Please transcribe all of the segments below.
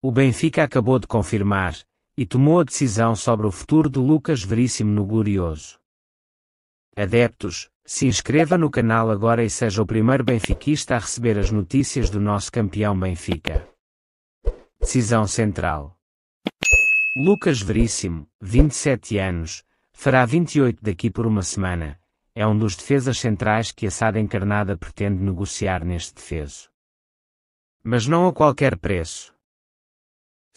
O Benfica acabou de confirmar e tomou a decisão sobre o futuro de Lucas Veríssimo no Glorioso. Adeptos, se inscreva no canal agora e seja o primeiro benfiquista a receber as notícias do nosso campeão Benfica. Decisão central. Lucas Veríssimo, 27 anos, fará 28 daqui por uma semana, é um dos defesas centrais que a SAD encarnada pretende negociar neste defeso. Mas não a qualquer preço.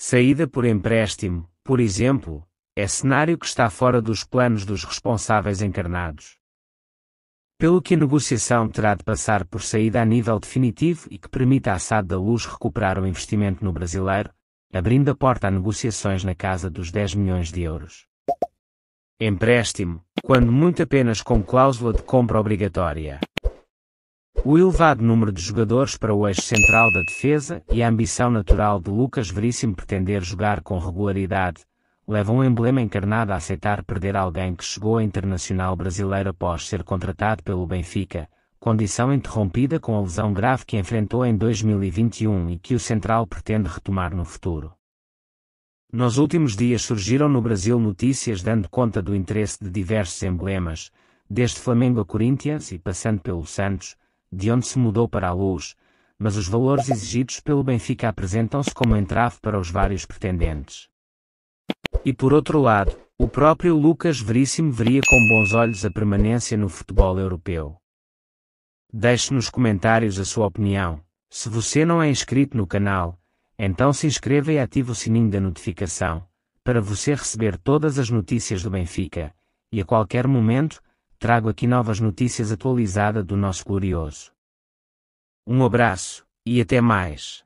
Saída por empréstimo, por exemplo, é cenário que está fora dos planos dos responsáveis encarnados. Pelo que a negociação terá de passar por saída a nível definitivo e que permita a SAD da Luz recuperar o investimento no brasileiro, abrindo a porta a negociações na casa dos 10 milhões de euros. Empréstimo, quando muito apenas com cláusula de compra obrigatória. O elevado número de jogadores para o eixo central da defesa e a ambição natural de Lucas Veríssimo pretender jogar com regularidade, levam um emblema encarnado a aceitar perder alguém que chegou à Internacional Brasileira após ser contratado pelo Benfica, condição interrompida com a lesão grave que enfrentou em 2021 e que o Central pretende retomar no futuro. Nos últimos dias surgiram no Brasil notícias dando conta do interesse de diversos emblemas, desde Flamengo a Corinthians e passando pelo Santos, de onde se mudou para a luz, mas os valores exigidos pelo Benfica apresentam-se como entrave para os vários pretendentes. E por outro lado, o próprio Lucas Veríssimo veria com bons olhos a permanência no futebol europeu. Deixe nos comentários a sua opinião. Se você não é inscrito no canal, então se inscreva e ative o sininho da notificação, para você receber todas as notícias do Benfica, e a qualquer momento, trago aqui novas notícias atualizadas do nosso glorioso. Um abraço, e até mais.